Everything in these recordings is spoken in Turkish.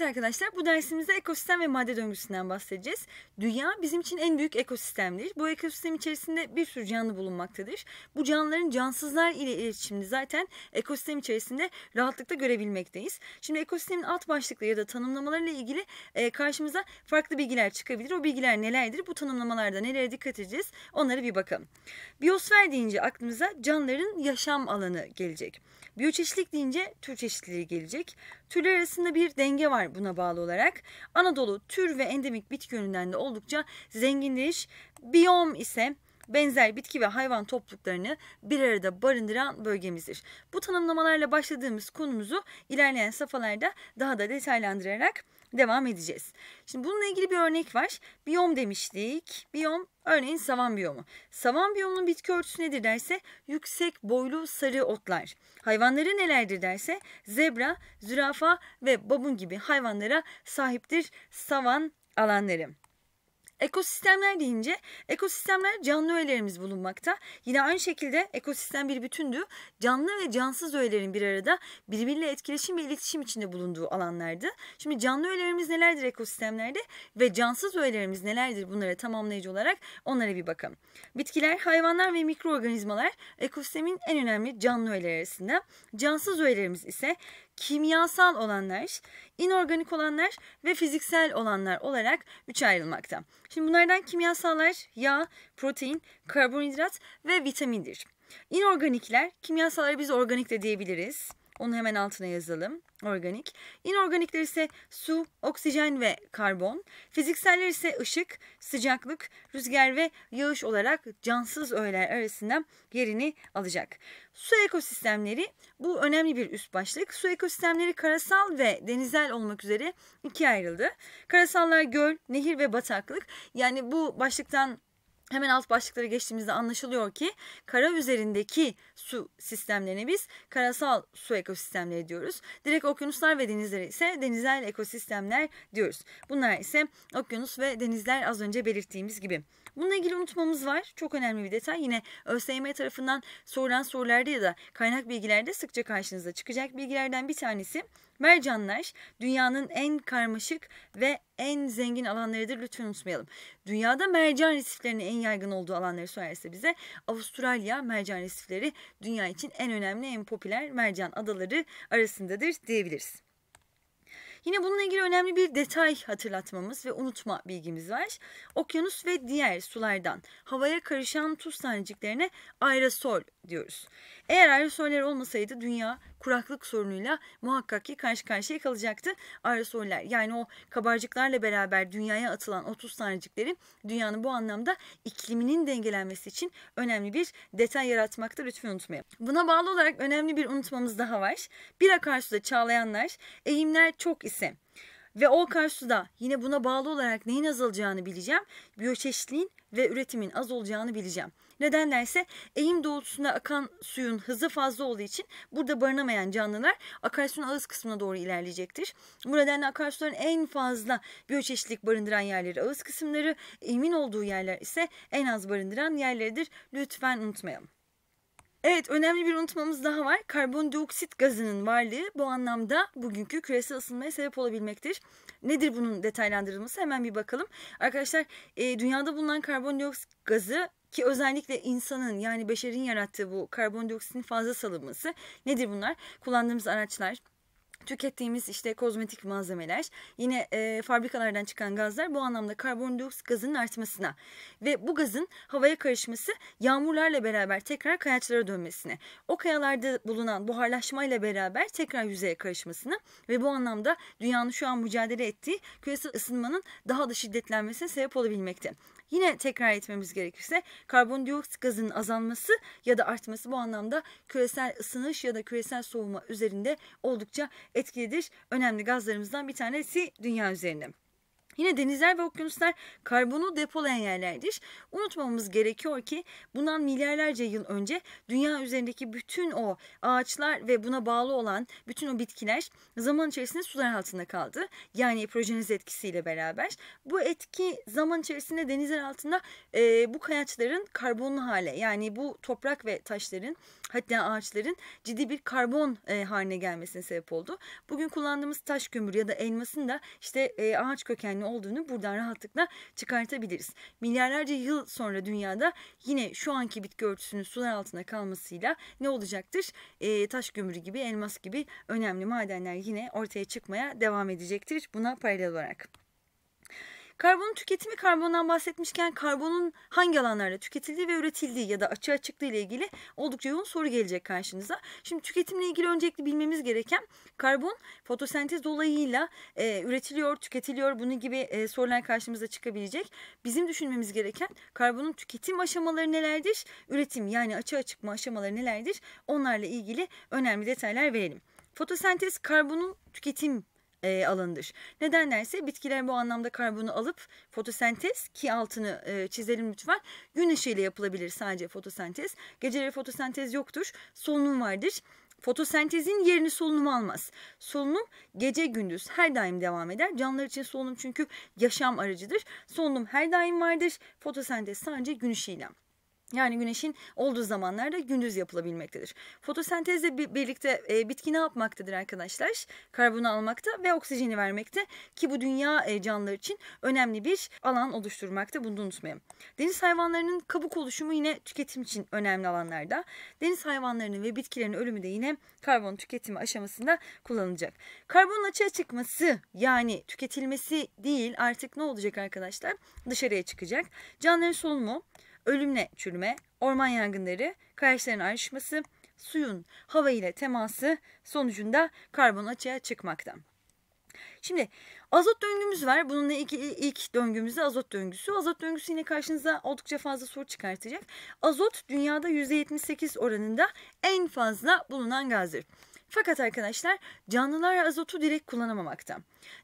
Evet arkadaşlar bu dersimizde ekosistem ve madde döngüsünden bahsedeceğiz. Dünya bizim için en büyük ekosistemdir. Bu ekosistem içerisinde bir sürü canlı bulunmaktadır. Bu canlıların cansızlar ile iletişimini zaten ekosistem içerisinde rahatlıkla görebilmekteyiz. Şimdi ekosistemin alt başlıkları ya da tanımlamalarıyla ilgili e, karşımıza farklı bilgiler çıkabilir. O bilgiler nelerdir? Bu tanımlamalarda nelere dikkat edeceğiz? Onlara bir bakalım. Biyosfer deyince aklımıza canlıların yaşam alanı gelecek. Biyoçeşitlik deyince tür çeşitliliği gelecek. Türler arasında bir denge var buna bağlı olarak. Anadolu tür ve endemik bitki yönünden de oldukça zenginleş. Biyom ise benzer bitki ve hayvan topluluklarını bir arada barındıran bölgemizdir. Bu tanımlamalarla başladığımız konumuzu ilerleyen safhalarda daha da detaylandırarak devam edeceğiz. Şimdi bununla ilgili bir örnek var. Biyom demiştik. Biyom örneğin savan biyomu. Savan biyomunun bitki örtüsü nedir derse yüksek boylu sarı otlar. Hayvanları nelerdir derse zebra, zürafa ve babun gibi hayvanlara sahiptir savan alanları. Ekosistemler deyince ekosistemler canlı öğelerimiz bulunmakta. Yine aynı şekilde ekosistem bir bütündü. Canlı ve cansız öğelerin bir arada birbiriyle etkileşim ve iletişim içinde bulunduğu alanlardı. Şimdi canlı öğelerimiz nelerdir ekosistemlerde ve cansız öğelerimiz nelerdir bunlara tamamlayıcı olarak onlara bir bakalım. Bitkiler, hayvanlar ve mikroorganizmalar ekosistemin en önemli canlı öğeleri arasında. Cansız öğelerimiz ise kimyasal olanlar, inorganik olanlar ve fiziksel olanlar olarak üçe ayrılmakta. Şimdi bunlardan kimyasallar yağ, protein, karbonhidrat ve vitamindir. İnorganikler, kimyasalları biz organik de diyebiliriz. Onu hemen altına yazalım. Organik. İnorganikler ise su, oksijen ve karbon. Fizikseller ise ışık, sıcaklık, rüzgar ve yağış olarak cansız öğeler arasında yerini alacak. Su ekosistemleri bu önemli bir üst başlık. Su ekosistemleri karasal ve denizel olmak üzere ikiye ayrıldı. Karasallar göl, nehir ve bataklık. Yani bu başlıktan Hemen alt başlıkları geçtiğimizde anlaşılıyor ki kara üzerindeki su sistemlerine biz karasal su ekosistemleri diyoruz. Direkt okyanuslar ve denizler ise denizel ekosistemler diyoruz. Bunlar ise okyanus ve denizler az önce belirttiğimiz gibi. Bununla ilgili unutmamız var. Çok önemli bir detay. Yine ÖSYM tarafından sorulan sorularda ya da kaynak bilgilerde sıkça karşınıza çıkacak bilgilerden bir tanesi mercanlar dünyanın en karmaşık ve en zengin alanlarıdır. Lütfen unutmayalım. Dünyada mercan resiflerinin en yaygın olduğu alanları sorarsa bize Avustralya mercan resifleri dünya için en önemli en popüler mercan adaları arasındadır diyebiliriz. Yine bununla ilgili önemli bir detay hatırlatmamız ve unutma bilgimiz var. Okyanus ve diğer sulardan havaya karışan tuz taneciklerine aerosol diyoruz. Eğer aerosoller olmasaydı dünya kuraklık sorunuyla muhakkak ki karşı karşıya kalacaktı. Aerosoller yani o kabarcıklarla beraber dünyaya atılan 30 taneciklerin dünyanın bu anlamda ikliminin dengelenmesi için önemli bir detay yaratmakta lütfen unutmayın. Buna bağlı olarak önemli bir unutmamız daha var. Bir akarsuda çağlayanlar, eğimler çok ise ve o karşıda yine buna bağlı olarak neyin azalacağını bileceğim. Biyoçeşitliğin ve üretimin az olacağını bileceğim. Nedenlerse eğim doğrultusunda akan suyun hızı fazla olduğu için burada barınamayan canlılar akarsuyun ağız kısmına doğru ilerleyecektir. Bu nedenle akarsuların en fazla biyoçeşitlik barındıran yerleri ağız kısımları, eğimin olduğu yerler ise en az barındıran yerleridir. Lütfen unutmayalım. Evet önemli bir unutmamız daha var. Karbondioksit gazının varlığı bu anlamda bugünkü küresel ısınmaya sebep olabilmektir. Nedir bunun detaylandırılması hemen bir bakalım. Arkadaşlar e, dünyada bulunan karbondioksit gazı ki özellikle insanın yani beşerin yarattığı bu karbondioksitin fazla salınması nedir bunlar? Kullandığımız araçlar tükettiğimiz işte kozmetik malzemeler, yine e, fabrikalardan çıkan gazlar bu anlamda karbondioksit gazının artmasına ve bu gazın havaya karışması yağmurlarla beraber tekrar kayaçlara dönmesine, o kayalarda bulunan buharlaşmayla beraber tekrar yüzeye karışmasına ve bu anlamda dünyanın şu an mücadele ettiği küresel ısınmanın daha da şiddetlenmesine sebep olabilmekte. Yine tekrar etmemiz gerekirse karbondioksit gazının azalması ya da artması bu anlamda küresel ısınış ya da küresel soğuma üzerinde oldukça etkilidir. Önemli gazlarımızdan bir tanesi dünya üzerinde. Yine denizler ve okyanuslar karbonu depolayan yerlerdir. Unutmamamız gerekiyor ki bundan milyarlarca yıl önce dünya üzerindeki bütün o ağaçlar ve buna bağlı olan bütün o bitkiler zaman içerisinde sular altında kaldı. Yani projeniz etkisiyle beraber. Bu etki zaman içerisinde denizler altında e, bu kayaçların karbonlu hale yani bu toprak ve taşların Hatta ağaçların ciddi bir karbon e, haline gelmesine sebep oldu. Bugün kullandığımız taş kömür ya da elmasın da işte e, ağaç kökenli olduğunu buradan rahatlıkla çıkartabiliriz. Milyarlarca yıl sonra dünyada yine şu anki bitki örtüsünün sular altında kalmasıyla ne olacaktır? E, taş kömürü gibi, elmas gibi önemli madenler yine ortaya çıkmaya devam edecektir. Buna paralel olarak. Karbonun tüketimi karbondan bahsetmişken karbonun hangi alanlarda tüketildiği ve üretildiği ya da açığa çıktığı ile ilgili oldukça yoğun soru gelecek karşınıza. Şimdi tüketimle ilgili öncelikle bilmemiz gereken karbon fotosentez dolayıyla e, üretiliyor, tüketiliyor. Bunun gibi e, sorular karşımıza çıkabilecek. Bizim düşünmemiz gereken karbonun tüketim aşamaları nelerdir? Üretim yani açığa çıkma aşamaları nelerdir? Onlarla ilgili önemli detaylar verelim. Fotosentez karbonun tüketim e, alanıdır. Nedenlerse bitkiler bu anlamda karbonu alıp fotosentez ki altını e, çizelim lütfen. Gün ışığıyla yapılabilir sadece fotosentez. Geceleri fotosentez yoktur. Solunum vardır. Fotosentezin yerini solunum almaz. Solunum gece gündüz her daim devam eder. Canlılar için solunum çünkü yaşam aracıdır. Solunum her daim vardır. Fotosentez sadece gün ışığıyla. Yani güneşin olduğu zamanlarda gündüz yapılabilmektedir. Fotosentezle birlikte e, bitki ne yapmaktadır arkadaşlar? Karbonu almakta ve oksijeni vermekte ki bu dünya e, canlılar için önemli bir alan oluşturmakta. Bunu unutmayalım. Deniz hayvanlarının kabuk oluşumu yine tüketim için önemli alanlarda. Deniz hayvanlarının ve bitkilerin ölümü de yine karbon tüketimi aşamasında kullanılacak. Karbonun açığa çıkması yani tüketilmesi değil artık ne olacak arkadaşlar? Dışarıya çıkacak. Canlıların solunumu ölümle çürüme, orman yangınları, kayaçların ayrışması, suyun hava ile teması sonucunda karbon açığa çıkmakta. Şimdi azot döngümüz var. Bununla ilgili ilk döngümüz de azot döngüsü. Azot döngüsü yine karşınıza oldukça fazla soru çıkartacak. Azot dünyada %78 oranında en fazla bulunan gazdır. Fakat arkadaşlar canlılar azotu direkt kullanamamakta.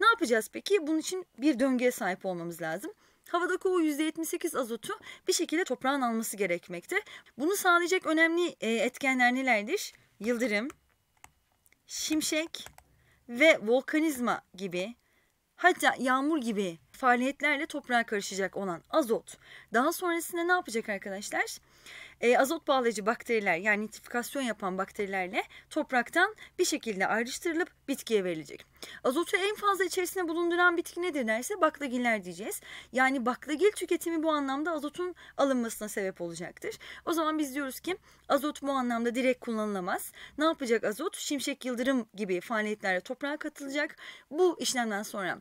Ne yapacağız peki? Bunun için bir döngüye sahip olmamız lazım havadaki o %78 azotu bir şekilde toprağın alması gerekmekte. Bunu sağlayacak önemli e, etkenler nelerdir? Yıldırım, şimşek ve volkanizma gibi hatta yağmur gibi faaliyetlerle toprağa karışacak olan azot. Daha sonrasında ne yapacak arkadaşlar? e, azot bağlayıcı bakteriler yani nitrifikasyon yapan bakterilerle topraktan bir şekilde ayrıştırılıp bitkiye verilecek. Azotu en fazla içerisinde bulunduran bitki nedir derse baklagiller diyeceğiz. Yani baklagil tüketimi bu anlamda azotun alınmasına sebep olacaktır. O zaman biz diyoruz ki azot bu anlamda direkt kullanılamaz. Ne yapacak azot? Şimşek yıldırım gibi faaliyetlerle toprağa katılacak. Bu işlemden sonra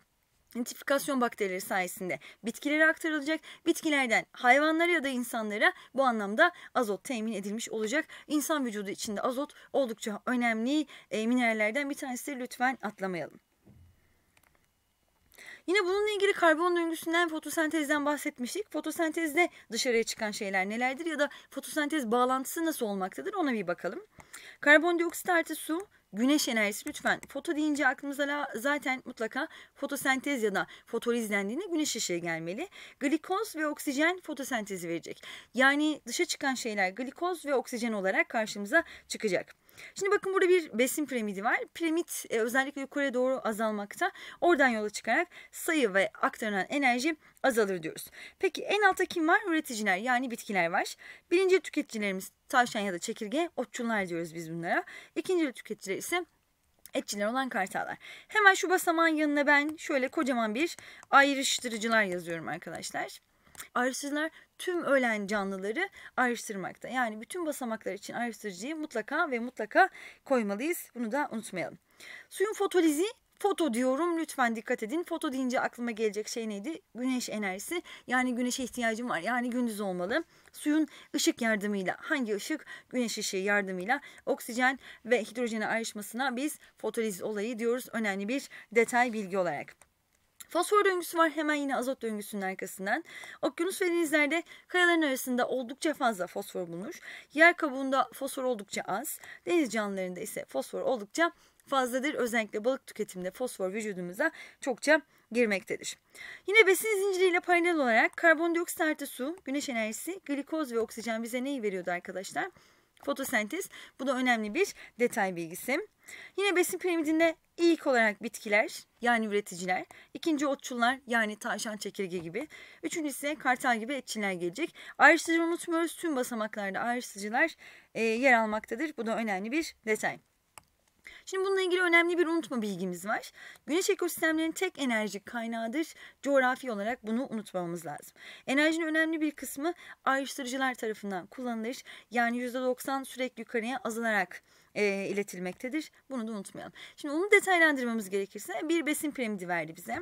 nitifikasyon bakterileri sayesinde bitkilere aktarılacak. Bitkilerden hayvanlara ya da insanlara bu anlamda azot temin edilmiş olacak. İnsan vücudu içinde azot oldukça önemli e, minerallerden bir tanesi lütfen atlamayalım. Yine bununla ilgili karbon döngüsünden fotosentezden bahsetmiştik. Fotosentezde dışarıya çıkan şeyler nelerdir ya da fotosentez bağlantısı nasıl olmaktadır ona bir bakalım. Karbondioksit artı su güneş enerjisi lütfen foto deyince aklımıza zaten mutlaka fotosentez ya da fotolizlendiğinde güneş ışığı gelmeli. Glikoz ve oksijen fotosentezi verecek. Yani dışa çıkan şeyler glikoz ve oksijen olarak karşımıza çıkacak. Şimdi bakın burada bir besin piramidi var. Piramit e, özellikle yukarıya doğru azalmakta. Oradan yola çıkarak sayı ve aktarılan enerji azalır diyoruz. Peki en altta kim var? Üreticiler yani bitkiler var. Birinci tüketicilerimiz tavşan ya da çekirge, otçullar diyoruz biz bunlara. İkinci tüketiciler ise etçiler olan kartallar. Hemen şu basamağın yanına ben şöyle kocaman bir ayrıştırıcılar yazıyorum arkadaşlar. Ayrıştırıcılar tüm ölen canlıları ayrıştırmakta. Yani bütün basamaklar için ayrıştırıcıyı mutlaka ve mutlaka koymalıyız. Bunu da unutmayalım. Suyun fotolizi Foto diyorum lütfen dikkat edin. Foto deyince aklıma gelecek şey neydi? Güneş enerjisi. Yani güneşe ihtiyacım var. Yani gündüz olmalı. Suyun ışık yardımıyla hangi ışık? Güneş ışığı yardımıyla oksijen ve hidrojene ayrışmasına biz fotoliz olayı diyoruz. Önemli bir detay bilgi olarak. Fosfor döngüsü var hemen yine azot döngüsünün arkasından. Okyanus ve denizlerde kayaların arasında oldukça fazla fosfor bulunur. Yer kabuğunda fosfor oldukça az. Deniz canlılarında ise fosfor oldukça fazladır. Özellikle balık tüketiminde fosfor vücudumuza çokça girmektedir. Yine besin zinciriyle paralel olarak karbondioksit artı su, güneş enerjisi, glikoz ve oksijen bize neyi veriyordu arkadaşlar? Fotosentez. Bu da önemli bir detay bilgisi. Yine besin piramidinde ilk olarak bitkiler yani üreticiler, ikinci otçullar yani tavşan çekirge gibi, üçüncü ise kartal gibi etçiler gelecek. Ayrıştırıcı unutmuyoruz tüm basamaklarda ayrıştırıcılar e, yer almaktadır. Bu da önemli bir detay. Şimdi bununla ilgili önemli bir unutma bilgimiz var. Güneş ekosistemlerinin tek enerji kaynağıdır. Coğrafi olarak bunu unutmamamız lazım. Enerjinin önemli bir kısmı ayrıştırıcılar tarafından kullanılır. Yani %90 sürekli yukarıya azalarak e, iletilmektedir. Bunu da unutmayalım. Şimdi onu detaylandırmamız gerekirse bir besin piramidi verdi bize.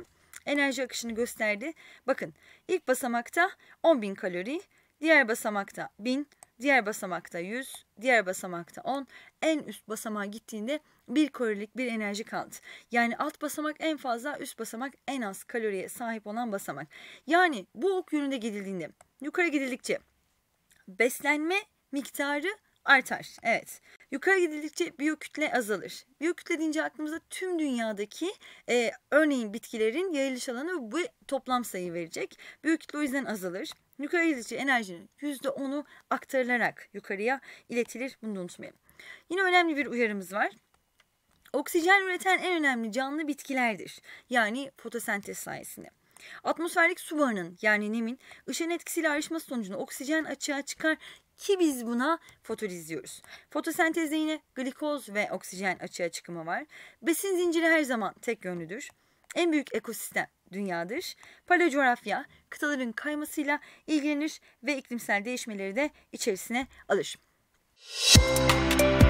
Enerji akışını gösterdi. Bakın ilk basamakta 10.000 kalori, diğer basamakta 1000, diğer basamakta 100, diğer basamakta 10. En üst basamağa gittiğinde 1 kalorilik bir enerji kaldı. Yani alt basamak en fazla, üst basamak en az kaloriye sahip olan basamak. Yani bu ok yönünde gidildiğinde, yukarı gidildikçe beslenme miktarı artar. Evet. Yukarı gidildikçe biyokütle azalır. Biyokütle deyince aklımıza tüm dünyadaki e, örneğin bitkilerin yayılış alanı ve bu toplam sayı verecek. Biyokütle o yüzden azalır. Yukarı gidildikçe enerjinin %10'u aktarılarak yukarıya iletilir. Bunu da unutmayalım. Yine önemli bir uyarımız var. Oksijen üreten en önemli canlı bitkilerdir. Yani fotosentez sayesinde. Atmosferlik su buharının yani nemin ışın etkisiyle ayrışması sonucunda oksijen açığa çıkar ki biz buna fotoliz diyoruz. Fotosentezde yine glikoz ve oksijen açığa çıkımı var. Besin zinciri her zaman tek yönlüdür. En büyük ekosistem dünyadır. Paleo kıtaların kaymasıyla ilgilenir ve iklimsel değişmeleri de içerisine alır. Müzik